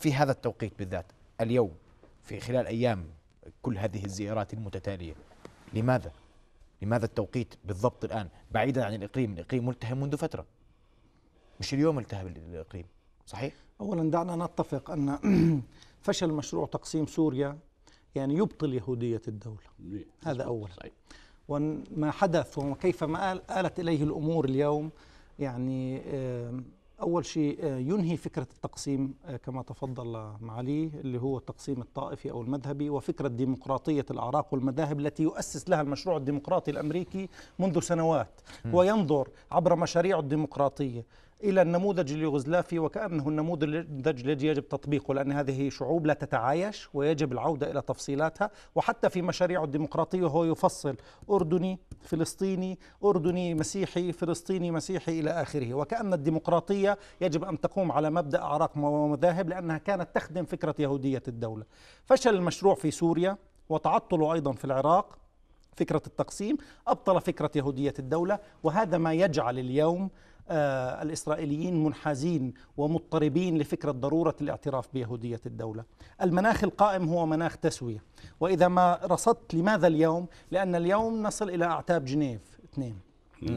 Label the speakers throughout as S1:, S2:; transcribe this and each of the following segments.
S1: في هذا التوقيت بالذات اليوم في خلال أيام كل هذه الزيارات المتتالية لماذا؟ لماذا التوقيت بالضبط الآن بعيدا عن الإقليم الإقليم ملتهم منذ فترة مش اليوم التهم الإقليم صحيح؟ أولا دعنا نتفق أن فشل مشروع تقسيم سوريا يعني يبطل يهودية الدولة هذا أولا وما حدث وكيف ما آلت إليه الأمور اليوم يعني أول شيء آه، ينهي فكرة التقسيم آه، كما تفضل معالي اللي هو التقسيم الطائفي أو المذهبي وفكرة ديمقراطية الأعراق والمذاهب التي يؤسس لها المشروع الديمقراطي الأمريكي منذ سنوات وينظر عبر مشاريعه الديمقراطية إلى النموذج اليوغوسلافي وكأنه النموذج الذي يجب تطبيقه لأن هذه شعوب لا تتعايش ويجب العودة إلى تفصيلاتها وحتى في مشاريعه الديمقراطية هو يفصل أردني فلسطيني أردني مسيحي فلسطيني مسيحي إلى آخره وكأن الديمقراطية يجب أن تقوم على مبدأ أعراق ومذاهب لأنها كانت تخدم فكرة يهودية الدولة فشل المشروع في سوريا وتعطله أيضا في العراق فكرة التقسيم أبطل فكرة يهودية الدولة وهذا ما يجعل اليوم آه، الإسرائيليين منحازين ومضطربين لفكرة ضرورة الاعتراف بيهودية الدولة المناخ القائم هو مناخ تسوية وإذا ما رصدت لماذا اليوم لأن اليوم نصل إلى أعتاب جنيف اثنين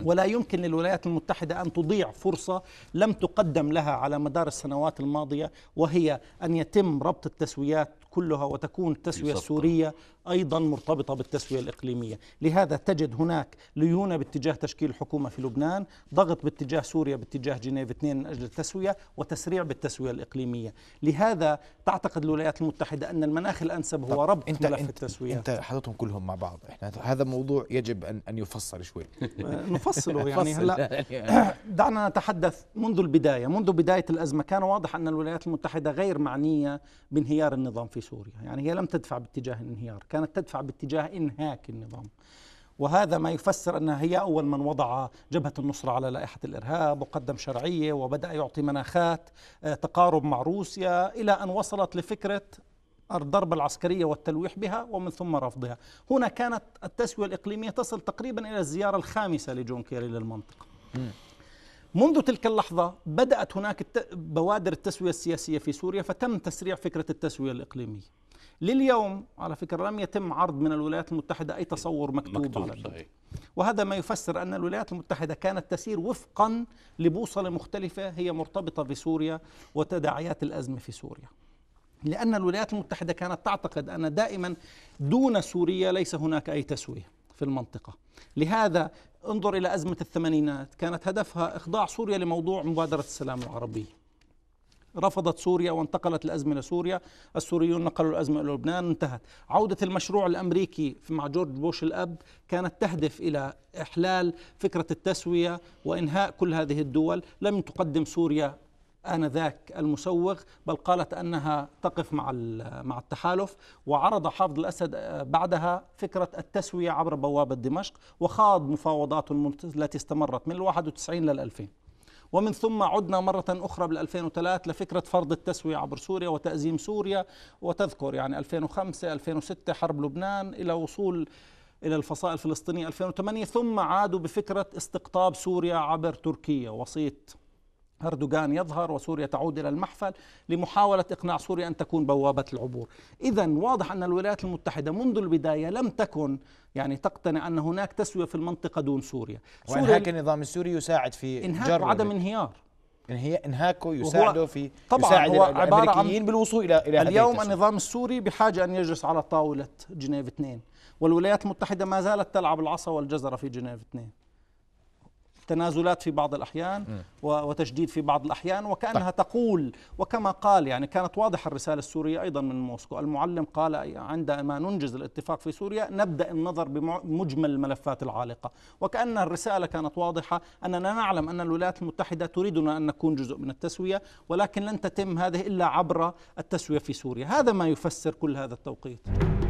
S1: ولا يمكن للولايات المتحدة أن تضيع فرصة لم تقدم لها على مدار السنوات الماضية وهي أن يتم ربط التسويات كلها وتكون التسوية السورية أيضا مرتبطة بالتسوية الإقليمية لهذا تجد هناك ليونة باتجاه تشكيل الحكومة في لبنان ضغط باتجاه سوريا باتجاه جنيف 2 من أجل التسوية وتسريع بالتسوية الإقليمية لهذا تعتقد الولايات المتحدة أن المناخ الأنسب هو ربط انت ملف انت التسوية انت حضرتهم كلهم مع بعض احنا هذا موضوع يجب أن, أن يفصل شوي نفصله يعني هلا يعني- دعنا نتحدث منذ البداية منذ بداية الأزمة كان واضح أن الولايات المتحدة غير معنية بانهيار النظام في سوريا يعني هي لم تدفع باتجاه الانهيار كانت تدفع باتجاه إنهاك النظام وهذا ما يفسر أنها هي أول من وضع جبهة النصرة على لائحة الإرهاب وقدم شرعية وبدأ يعطي مناخات آه، تقارب مع روسيا إلى أن وصلت لفكرة الضربة العسكرية والتلويح بها ومن ثم رفضها هنا كانت التسوية الإقليمية تصل تقريبا إلى الزيارة الخامسة لجون كيري للمنطقة منذ تلك اللحظة بدأت هناك بوادر التسوية السياسية في سوريا فتم تسريع فكرة التسوية الإقليمية لليوم على فكرة لم يتم عرض من الولايات المتحدة أي تصور مكتوب, مكتوب على صحيح. وهذا ما يفسر أن الولايات المتحدة كانت تسير وفقا لبوصلة مختلفة هي مرتبطة بسوريا وتداعيات الأزمة في سوريا لأن الولايات المتحدة كانت تعتقد أن دائما دون سوريا ليس هناك أي تسوية في المنطقة لهذا انظر إلى أزمة الثمانينات كانت هدفها إخضاع سوريا لموضوع مبادرة السلام العربية رفضت سوريا وانتقلت الأزمة لسوريا السوريون نقلوا الأزمة إلى لبنان انتهت عودة المشروع الأمريكي مع جورج بوش الأب كانت تهدف إلى إحلال فكرة التسوية وإنهاء كل هذه الدول لم تقدم سوريا آنذاك المسوغ بل قالت أنها تقف مع مع التحالف وعرض حافظ الأسد آه، بعدها فكرة التسوية عبر بوابة دمشق وخاض مفاوضات التي استمرت من 91 لل 2000 ومن ثم عدنا مرة أخرى بال 2003 لفكرة فرض التسوية عبر سوريا وتأزيم سوريا وتذكر يعني 2005 2006 حرب لبنان إلى وصول إلى الفصائل الفلسطينية 2008 ثم عادوا بفكرة استقطاب سوريا عبر تركيا وسيط أردوغان يظهر وسوريا تعود إلى المحفل لمحاولة إقناع سوريا أن تكون بوابة العبور إذا واضح أن الولايات المتحدة منذ البداية لم تكن يعني تقتنع أن هناك تسوية في المنطقة دون سوريا وإنهاك النظام السوري يساعد في إنهاك وعدم انهيار انهاكه يساعده في طبعا يساعد هو الامريكيين بالوصول الى الى اليوم النظام السوري بحاجه ان يجلس على طاوله جنيف 2 والولايات المتحده ما زالت تلعب العصا والجزره في جنيف 2 تنازلات في بعض الأحيان وتشديد في بعض الأحيان وكأنها طيب. تقول وكما قال يعني كانت واضحة الرسالة السورية أيضا من موسكو المعلم قال عندما ننجز الاتفاق في سوريا نبدأ النظر بمجمل الملفات العالقة وكأن الرسالة كانت واضحة أننا نعلم أن الولايات المتحدة تريدنا أن نكون جزء من التسوية ولكن لن تتم هذه إلا عبر التسوية في سوريا هذا ما يفسر كل هذا التوقيت